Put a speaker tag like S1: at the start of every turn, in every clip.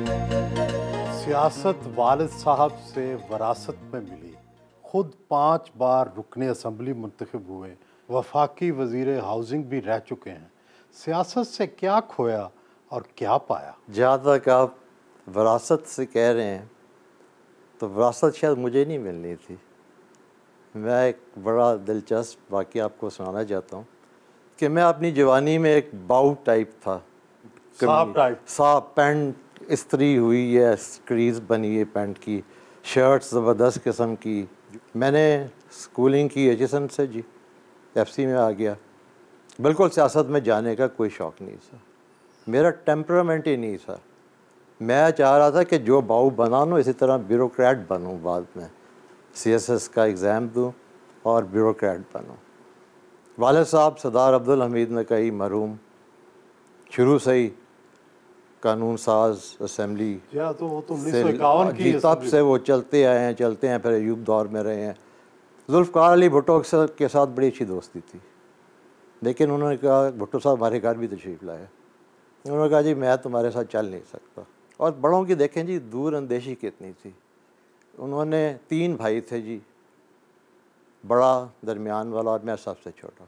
S1: सियासत वालिद साहब से वरासत में मिली खुद पाँच बार रुकने असम्बली मंतखब हुए वफाकी वजीर हाउसिंग भी रह चुके हैं सियासत से क्या खोया और क्या पाया
S2: जहाँ तक आप वरासत से कह रहे हैं तो वरासत शायद मुझे नहीं मिलनी थी मैं एक बड़ा दिलचस्प वाक्य आपको सुनाना चाहता हूँ कि मैं अपनी जवानी में एक बाउ टाइप था साफ टाइप साफ पैंट इस्त्री हुई है क्रीज बनी है पैंट की शर्ट ज़बरदस्त किस्म की मैंने स्कूलिंग की एजिसन से जी एफसी में आ गया बिल्कुल सियासत में जाने का कोई शौक़ नहीं था मेरा टेम्परामेंट ही नहीं था मैं चाह रहा था कि जो बाऊ बना लूँ इसी तरह ब्यूरोक्रेट बनूँ बाद में सीएसएस का एग्ज़ाम दूँ और ब्यूरोक्रेट बनूँ वाल साहब सदार अब्दुल हमीद ने कही मरूम शुरू से ही कानून साज असम्बली
S1: तो वो तो से, की तब से वो
S2: चलते आए हैं चलते हैं फिर युग दौर में रहे हैं जुल्फकार अली भुट्टो के साथ बड़ी अच्छी दोस्ती थी लेकिन उन्होंने कहा भुट्टो साहब हमारे घर भी तशरीफ़ लाए उन्होंने कहा जी मैं तुम्हारे साथ चल नहीं सकता और बड़ों की देखें जी दूर अंदेशी कितनी थी उन्होंने तीन भाई थे जी बड़ा दरमियान वाला और मैं सबसे छोटा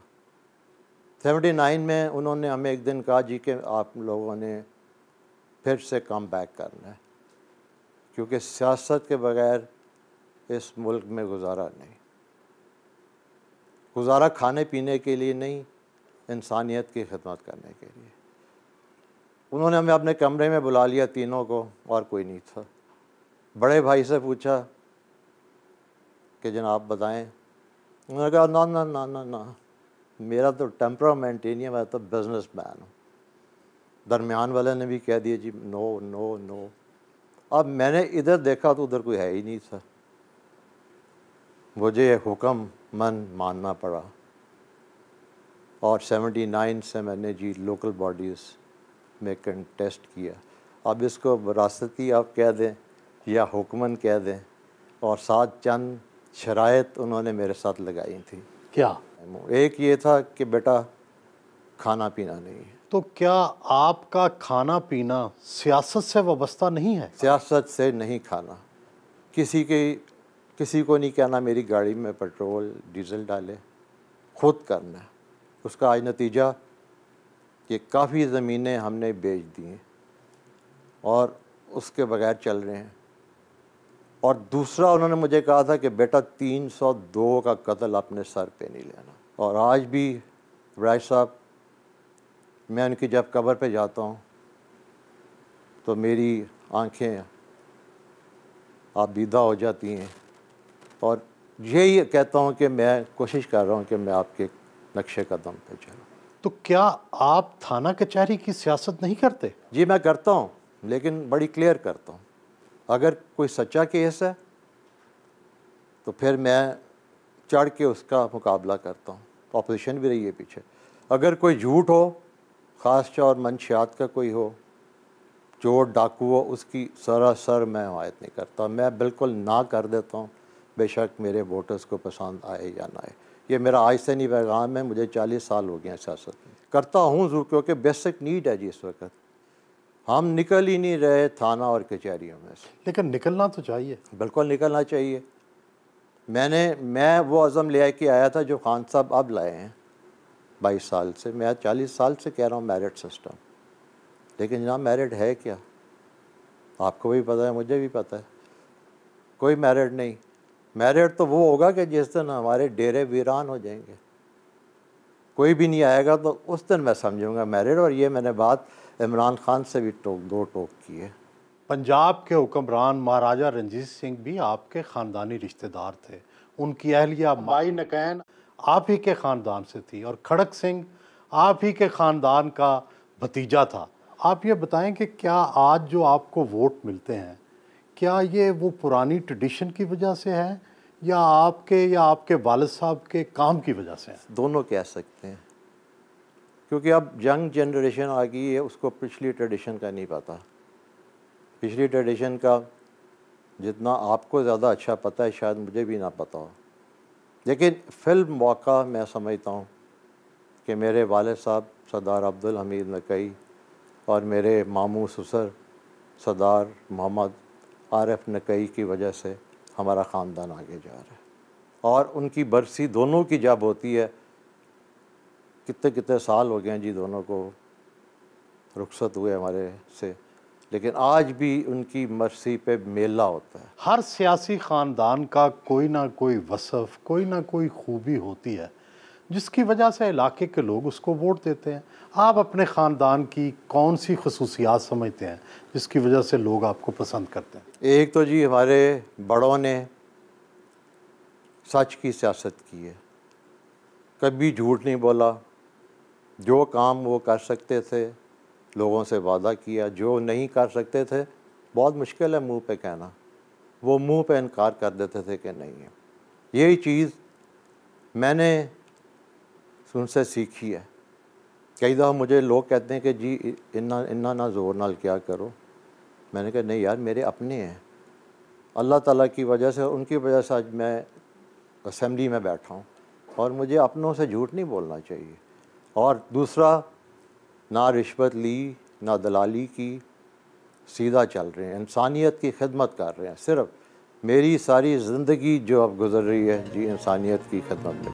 S2: सेवेंटी नाइन में उन्होंने हमें एक दिन कहा जी कि आप लोगों ने फिर से कम बैक करना है क्योंकि सियासत के बगैर इस मुल्क में गुजारा नहीं गुजारा खाने पीने के लिए नहीं इंसानियत की खदमत करने के लिए उन्होंने हमें अपने कमरे में बुला लिया तीनों को और कोई नहीं था बड़े भाई से पूछा कि जनाब बताएं उन्होंने कहा ना ना ना ना ना मेरा तो टेम्परामेंट ही नहीं है मैं तो बिजनेस मैन हूँ दरमियान वाले ने भी कह दिया जी नो नो नो अब मैंने इधर देखा तो उधर कोई है ही नहीं था मुझे हुक्म मन मानना पड़ा और 79 से मैंने जी लोकल बॉडीज़ में कंटेस्ट किया अब इसको विरासती आप कह दें या हुक्मन कह दें और साथ चंद शरात उन्होंने मेरे साथ लगाई थी क्या एक ये था कि बेटा खाना पीना नहीं है तो क्या आपका खाना पीना सियासत से वाबस्ता नहीं है सियासत से नहीं खाना किसी के किसी को नहीं कहना मेरी गाड़ी में पेट्रोल डीजल डाले खुद करना उसका आज नतीजा कि काफ़ी ज़मीनें हमने बेच दी और उसके बगैर चल रहे हैं और दूसरा उन्होंने मुझे कहा था कि बेटा 302 का कत्ल अपने सर पे नहीं लेना और आज भी राय साहब मैं उनकी जब कब्र पे जाता हूँ तो मेरी आंखें आबीदा हो जाती हैं और यही कहता हूँ कि मैं कोशिश कर रहा हूँ कि मैं आपके नक्शे कदम पे चलूँ तो क्या आप थाना कचहरी की सियासत नहीं करते जी मैं करता हूँ लेकिन बड़ी क्लियर करता हूँ अगर कोई सच्चा केस है तो फिर मैं चढ़ के उसका मुकाबला करता हूँ अपोजिशन भी रही है पीछे अगर कोई झूठ हो ख़ास चौर मंशियात का कोई हो जो डाकू हो उसकी सरासर मैं हमायत नहीं करता मैं बिल्कुल ना कर देता हूँ बेशक मेरे वोटर्स को पसंद आए या ना आए ये मेरा आज से नहीं पैगाम है मुझे चालीस साल हो गया सियासत में करता हूँ जो क्योंकि बेसिक नीड है जी इस वक्त हम निकल ही नहीं रहे थाना और कचहरियों में से लेकिन निकलना तो चाहिए बिल्कुल निकलना चाहिए मैंने मैं वो अज़म ले के आया था जो खान साहब अब लाए हैं बाईस साल से मैं चालीस साल से कह रहा हूँ मैरिट सिस्टम लेकिन जहाँ मैरिट है क्या आपको भी पता है मुझे भी पता है कोई मैरिट नहीं मैरिट तो वो होगा कि जिस दिन हमारे डेरे वीरान हो जाएंगे कोई भी नहीं आएगा तो उस दिन मैं समझूंगा मैरिट और ये मैंने बात इमरान खान से भी टोक दो टोक की है
S1: पंजाब के हुक्मरान महाराजा रंजीत सिंह भी आपके ख़ानदानी रिश्तेदार थे उनकी अहलिया माई नकैन आप ही के ख़ानदान से थी और खड़क सिंह आप ही के ख़ानदान का भतीजा था आप ये बताएं कि क्या आज जो आपको वोट मिलते हैं क्या ये वो पुरानी ट्रेडिशन की वजह से है या आपके
S2: या आपके वाल साहब के काम की वजह से है दोनों कह सकते हैं क्योंकि अब यंग जनरेशन आ गई है उसको पिछली ट्रेडिशन का नहीं पता पिछली ट्रेडिशन का जितना आपको ज़्यादा अच्छा पता है शायद मुझे भी ना पता हो लेकिन फिल्म मौका मैं समझता हूँ कि मेरे वाल साहब सरदार अब्दुल हमीद नकई और मेरे मामू ससुर सरदार मोहम्मद आरफ नकई की वजह से हमारा ख़ानदान आगे जा रहा है और उनकी बरसी दोनों की जब होती है कितने कितने साल हो गए हैं जी दोनों को रुखसत हुए हमारे से लेकिन आज भी उनकी मर्सी पे मेला होता है हर सियासी ख़ानदान का कोई ना कोई
S1: वसफ़ कोई ना कोई खूबी होती है जिसकी वजह से इलाके के लोग उसको वोट देते हैं आप अपने ख़ानदान की कौन सी खसूसियात समझते हैं जिसकी वजह से लोग आपको पसंद करते
S2: हैं एक तो जी हमारे बड़ों ने सच की सियासत की है कभी झूठ नहीं बोला जो काम वो कर सकते थे लोगों से वादा किया जो नहीं कर सकते थे बहुत मुश्किल है मुंह पे कहना वो मुंह पे इनकार कर देते थे कि नहीं है यही चीज़ मैंने उनसे सीखी है कई दफ़ा मुझे लोग कहते हैं कि जी इन्ना इन्ना ना जोर नाल क्या करो मैंने कहा नहीं यार मेरे अपने हैं अल्लाह ताला की वजह से उनकी वजह से आज मैं असम्बली में बैठा हूँ और मुझे अपनों से झूठ नहीं बोलना चाहिए और दूसरा ना रिश्वत ली ना दलाली की सीधा चल रहे हैं इंसानियत की खिदमत कर रहे हैं सिर्फ मेरी सारी ज़िंदगी जो अब गुजर रही है जी इंसानियत की खिदमत में